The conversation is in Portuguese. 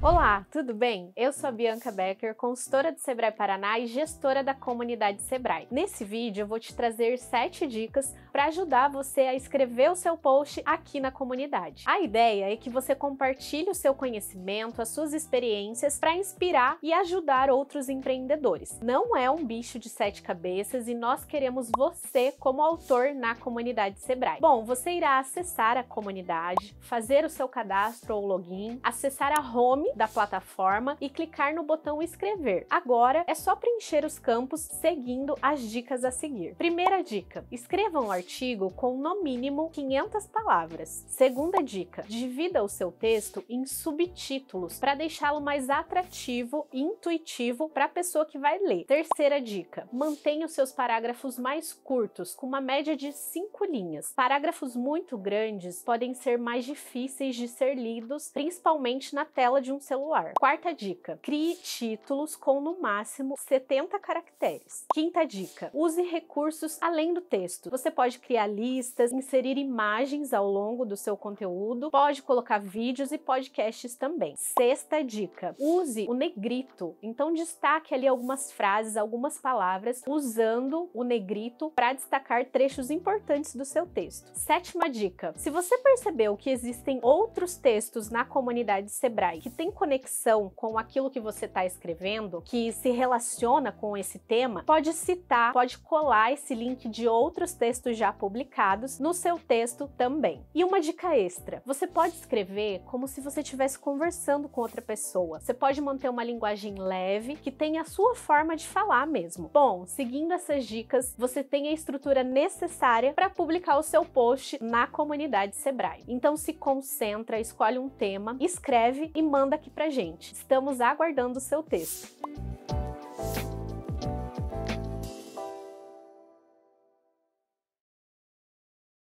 Olá, tudo bem? Eu sou a Bianca Becker, consultora do Sebrae Paraná e gestora da comunidade Sebrae. Nesse vídeo eu vou te trazer 7 dicas para ajudar você a escrever o seu post aqui na comunidade. A ideia é que você compartilhe o seu conhecimento, as suas experiências para inspirar e ajudar outros empreendedores. Não é um bicho de sete cabeças e nós queremos você como autor na comunidade Sebrae. Bom, você irá acessar a comunidade, fazer o seu cadastro ou login, acessar a home nome da plataforma e clicar no botão escrever. Agora é só preencher os campos seguindo as dicas a seguir. Primeira dica: escreva um artigo com no mínimo 500 palavras. Segunda dica: divida o seu texto em subtítulos para deixá-lo mais atrativo e intuitivo para a pessoa que vai ler. Terceira dica: mantenha os seus parágrafos mais curtos, com uma média de 5 linhas. Parágrafos muito grandes podem ser mais difíceis de ser lidos, principalmente na tela de um um celular. Quarta dica: crie títulos com no máximo 70 caracteres. Quinta dica: use recursos além do texto. Você pode criar listas, inserir imagens ao longo do seu conteúdo, pode colocar vídeos e podcasts também. Sexta dica: use o negrito. Então destaque ali algumas frases, algumas palavras usando o negrito para destacar trechos importantes do seu texto. Sétima dica: se você percebeu que existem outros textos na comunidade Sebrae que têm tem conexão com aquilo que você está escrevendo, que se relaciona com esse tema, pode citar, pode colar esse link de outros textos já publicados no seu texto também. E uma dica extra: você pode escrever como se você estivesse conversando com outra pessoa. Você pode manter uma linguagem leve que tenha a sua forma de falar mesmo. Bom, seguindo essas dicas, você tem a estrutura necessária para publicar o seu post na comunidade Sebrae. Então se concentra, escolhe um tema, escreve e manda aqui pra gente. Estamos aguardando o seu texto.